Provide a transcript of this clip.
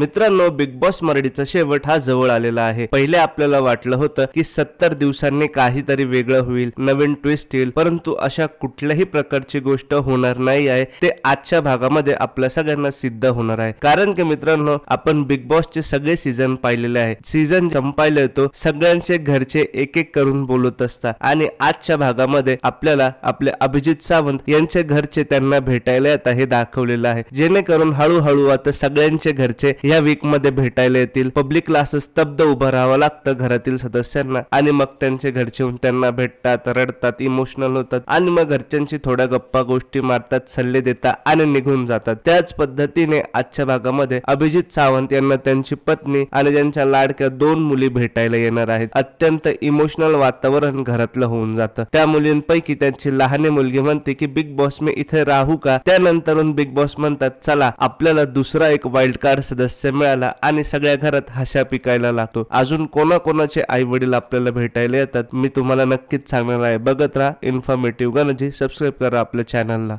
मित्रांनो big boss मराठीचा शेवट हा जवळ आलेला आहे पहिले आपल्याला वाटलं होतं की सत्तर दिवसांनी काहीतरी वेगळं होईल नवीन ट्विस्ट येईल परंतु अशा कुठल्याही प्रकारची गोष्ट होणार नाही आहे ते आजच्या भागामध्ये आपल्या सगळ्यांना सिद्ध होणार आहे कारण की मित्रांनो आपण बिग बॉसचे सगळे सीझन पाहिलेले आहे सीझन संपायला येतो सगळ्यांचे घरचे एक एक करून बोलत असतात आणि आजच्या भागामध्ये आपल्याला आपले अभिजित सावंत यांचे घरचे त्यांना भेटायला येतात हे दाखवलेलं आहे जेणेकरून हळूहळू आता सगळ्यांचे घरचे वीक वीकमध्ये भेटायला येतील पब्लिक क्लासेस स्तब्ध उभं राहावं लागतं घरातील सदस्यांना आणि मग त्यांचे घरचे येऊन त्यांना भेटतात रडतात इमोशनल होतात आणि मग घरच्यांशी थोड्या गप्पा गोष्टी मारतात सल्ले देतात आणि निघून जातात त्याच पद्धतीने आजच्या भागामध्ये अभिजित सावंत यांना त्यांची पत्नी आणि त्यांच्या लाडक्या दोन मुली भेटायला येणार आहेत अत्यंत इमोशनल वातावरण घरातलं होऊन जातं त्या मुलींपैकी त्यांची लहाने मुलगी म्हणते की बिग बॉस मी इथे राहू का त्यानंतरून बिग बॉस म्हणतात चला आपल्याला दुसरा एक वाईल्ड कार्ड सदस्य सदस्य मिळाला आणि सगळ्या घरात हशा पिकायला लागतो अजून कोणाकोणाचे आई वडील आपल्याला भेटायला येतात मी तुम्हाला नक्कीच सांगणार आहे बघत राहा इन्फॉर्मेटिव्ह गणजी सबस्क्राईब करा आपल्या चॅनलला